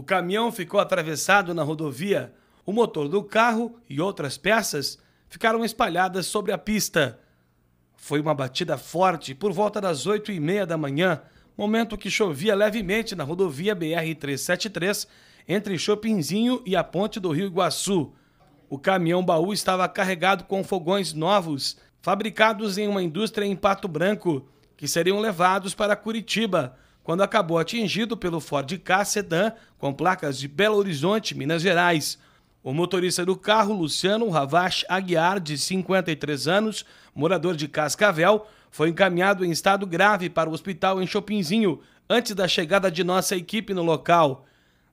O caminhão ficou atravessado na rodovia. O motor do carro e outras peças ficaram espalhadas sobre a pista. Foi uma batida forte por volta das 8 e meia da manhã, momento que chovia levemente na rodovia BR-373, entre Chopinzinho e a ponte do Rio Iguaçu. O caminhão baú estava carregado com fogões novos, fabricados em uma indústria em Pato Branco, que seriam levados para Curitiba, quando acabou atingido pelo Ford K Sedan com placas de Belo Horizonte, Minas Gerais. O motorista do carro, Luciano Ravache Aguiar, de 53 anos, morador de Cascavel, foi encaminhado em estado grave para o hospital em Chopinzinho antes da chegada de nossa equipe no local.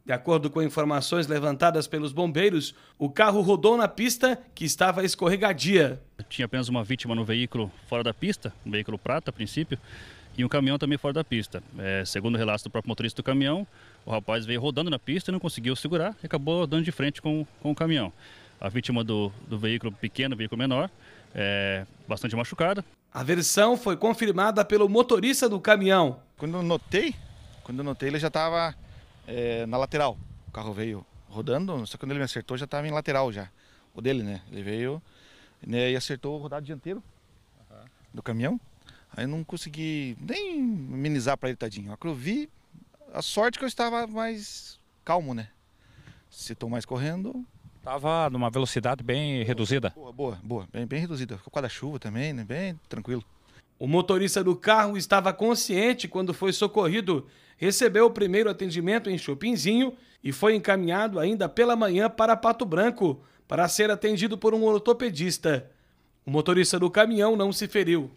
De acordo com informações levantadas pelos bombeiros, o carro rodou na pista que estava escorregadia. Tinha apenas uma vítima no veículo fora da pista, um veículo prata a princípio e um caminhão também fora da pista. É, segundo o relato do próprio motorista do caminhão, o rapaz veio rodando na pista e não conseguiu segurar e acabou dando de frente com, com o caminhão. A vítima do, do veículo pequeno, veículo menor, é bastante machucada. A versão foi confirmada pelo motorista do caminhão. Quando eu notei, quando eu notei ele já estava é, na lateral. O carro veio rodando, só que quando ele me acertou já estava em lateral já. O dele, né? Ele veio né, e acertou o rodado dianteiro uhum. do caminhão. Aí não consegui nem minimizar para ele, tadinho. acrovi eu vi, a sorte que eu estava mais calmo, né? Se estou mais correndo. Estava numa velocidade bem boa, reduzida. Boa, boa, boa. Bem, bem reduzida. Com a chuva também, né? Bem tranquilo. O motorista do carro estava consciente quando foi socorrido. Recebeu o primeiro atendimento em Chopinzinho e foi encaminhado ainda pela manhã para Pato Branco para ser atendido por um ortopedista. O motorista do caminhão não se feriu.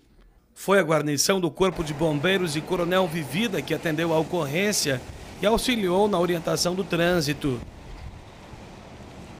Foi a guarnição do Corpo de Bombeiros e Coronel Vivida que atendeu a ocorrência e auxiliou na orientação do trânsito.